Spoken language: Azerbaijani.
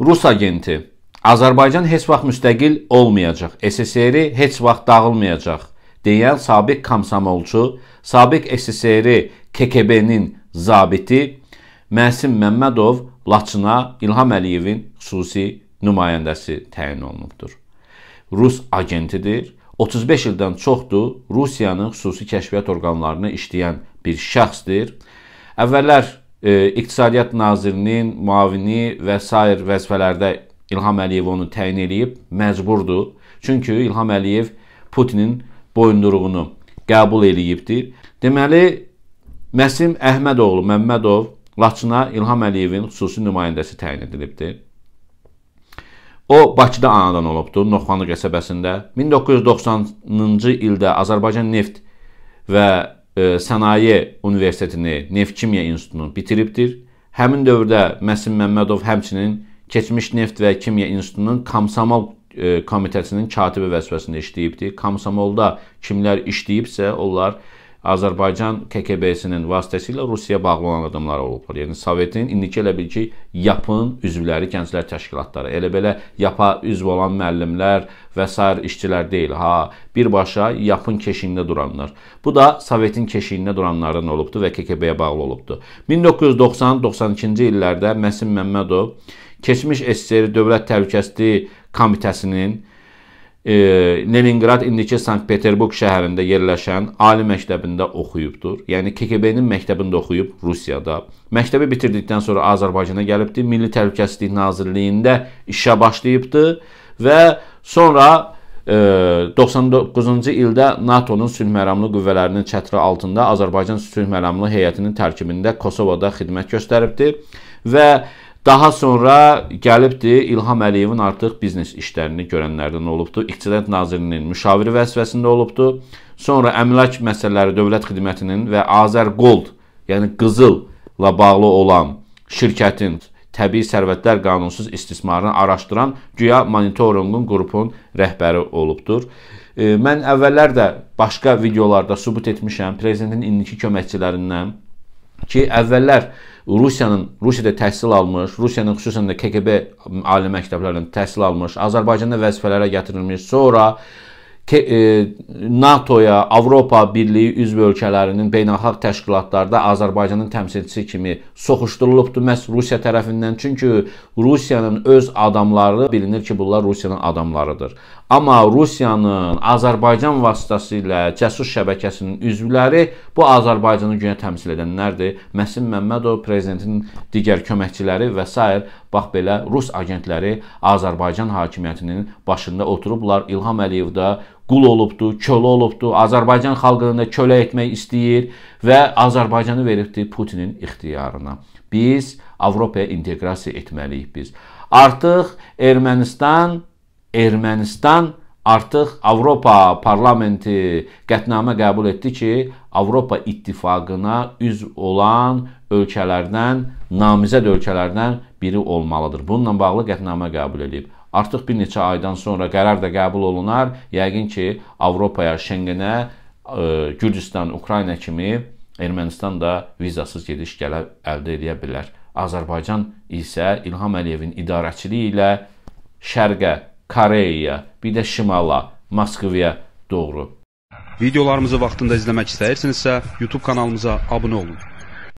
Rus agenti. Azərbaycan heç vaxt müstəqil olmayacaq. SSR heç vaxt dağılmayacaq deyən sabiq komsomolçu, sabiq SSR KKB-nin zabiti Məsim Məmmədov Laçına İlham Əliyevin xüsusi nümayəndəsi təyin olunubdur. Rus agentidir. 35 ildən çoxdur Rusiyanın xüsusi kəşfiyyat orqanlarına işləyən bir şəxsdir. Əvvəllər e, İqtisadiyyat Nazirinin muavini və s. vəzifələrdə İlham Əliyev onu təyin eləyib, məcburdur. Çünki İlham Əliyev Putinin boyunduruğunu qəbul eləyibdir. Deməli, Məsim Əhmədoğlu Məmmədov Laçına İlham Əliyevin xüsusi nümayəndəsi təyin edilibdir. O Bakıda anadan olubdur, Noxanlı qəsəbəsində. 1990-cı ildə Azərbaycan neft və e, Sənaye Universitetini Neft Kimya İnstitutunu bitiribdir. Həmin dövrdə Məsim Məmmədov həmçinin keçmiş Neft və Kimya İnstitutunun Komsomol e, komitəsinin katibi vəzifəsində işləyibdi. Komsomolda kimlər işləyibsə, onlar Azərbaycan KKB-sinin vasitəsilə Rusiyaya bağlı olan adamlar olublar. Yəni Sovetin indiki elə bil ki, yapın üzvləri gənclər təşkilatları. Elə belə yapa üzv olan müəllimlər və s. işçilər deyil, ha, birbaşa yapın keşiyində duranlar. Bu da Sovetin keşiyində duranlardan olubdu və KKB-yə bağlı olubdu. 1990-92-ci illərdə Məsim Məmmədov keçmiş SSR Dövlət Təhlükəsizliyi Komitəsinin Leninqrad indiki Sankt-Peterburg şəhərində yerləşən ali məktəbində oxuyubdur. Yəni KGB-nin məktəbində oxuyub Rusiyada. Məktəbi bitirdikdən sonra Azərbaycana gəlibdi. Milli Təhlükəsizlik Nazirliyində işə başlayıbdı və sonra 99-cu e, ildə NATO-nun sülh məramlı qüvvələrinin çətri altında Azərbaycan sülh məramlı heyətinin tərkibində Kosovoda xidmət göstəribdi və Daha sonra gəlibdir İlham Əliyevin artıq biznes işlərini görənlərdən olubdu. İqtisadiyyat Nazirinin müşaviri vəzifəsində olubdu. Sonra əmlak məsələləri Dövlət Xidmətinin və Azərgold, yəni Qızılla bağlı olan şirkətin təbii sərvətlər qanunsuz istismarını araşdıran güya monitorinqin qrupunun rəhbəri olubdur. E, mən əvvəllər də başqa videolarda sübut etmişəm prezidentin indiki köməkçilərindən ki, əvvəllər Rusiyanın Rusiyada təhsil almış, Rusiyanın xüsusən də KGB ali məktəblərindən təhsil almış, Azərbaycanda vəzifələrə gətirilmiş, sonra E, NATO-ya, Avropa Birliyi üzv ölkələrinin beynəlxalq təşkilatlarda Azərbaycanın təmsilçisi kimi soxuşdurulubdu məhz Rusiya tərəfindən. Çünki Rusiyanın öz adamları bilinir ki, bunlar Rusiyanın adamlarıdır. Amma Rusiyanın Azərbaycan vasitəsilə cəsus şəbəkəsinin üzvləri bu Azərbaycanı güyə təmsil edənlərdir. Məsim Məmmədov, prezidentin digər köməkçiləri və s. Bax belə rus agentləri Azərbaycan hakimiyyətinin başında oturublar. İlham Əliyev də qul olubdu, kölə olubdu, Azərbaycan xalqını da kölə etmək istəyir və Azərbaycanı veribdi Putinin ixtiyarına. Biz Avropaya inteqrasiya etməliyik biz. Artıq Ermənistan, Ermənistan artıq Avropa parlamenti qətnamə qəbul etdi ki, Avropa ittifaqına üzv olan ölkələrdən, namizəd ölkələrdən biri olmalıdır. Bununla bağlı qətnamə qəbul edib. Artıq bir neçə aydan sonra qərar da qəbul olunar. Yəqin ki, Avropaya, Şengenə e, Gürcüstan, Ukrayna kimi Ermənistan da vizasız gediş gələ əldə edə bilər. Azərbaycan isə İlham Əliyevin idarəçiliyi ilə şərqə, Koreyaya, bir də şimala, Moskvaya doğru. Videolarımızı vaxtında izləmək istəyirsinizsə, YouTube kanalımıza abunə olun.